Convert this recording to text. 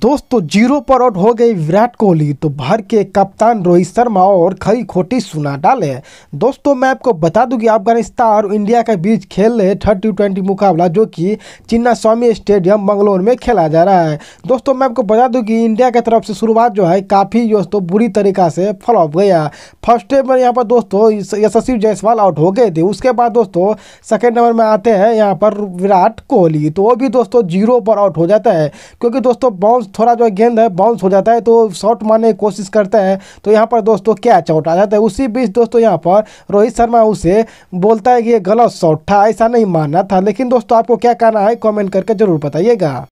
दोस्तों जीरो पर आउट हो गई विराट कोहली तो भर के कप्तान रोहित शर्मा और खरी खोटी सुना डाले दोस्तों मैं आपको बता दूं कि अफगानिस्तान और इंडिया के बीच खेल रहे थर्टी ट्वेंटी मुकाबला जो कि चिन्ना स्वामी स्टेडियम बंगलोर में खेला जा रहा है दोस्तों मैं आपको बता दूं कि इंडिया की तरफ से शुरुआत जो है काफ़ी दोस्तों बुरी तरीका से फ्लॉप गया फर्स्ट डे में यहाँ पर दोस्तों यशस्वी जायसवाल आउट हो गए थे उसके बाद दोस्तों सेकेंड नंबर में आते हैं यहाँ पर विराट कोहली तो वो भी दोस्तों जीरो पर आउट हो जाता है क्योंकि दोस्तों बाउंस बाउंस थोड़ा जो गेंद है बाउंस हो जाता है तो शॉट मारने की कोशिश करता है तो यहाँ पर दोस्तों कैच आउट आ जाता है उसी बीच दोस्तों यहाँ पर रोहित शर्मा उसे बोलता है कि ये गलत शॉट था ऐसा नहीं मानना था लेकिन दोस्तों आपको क्या कहना है कॉमेंट करके जरूर बताइएगा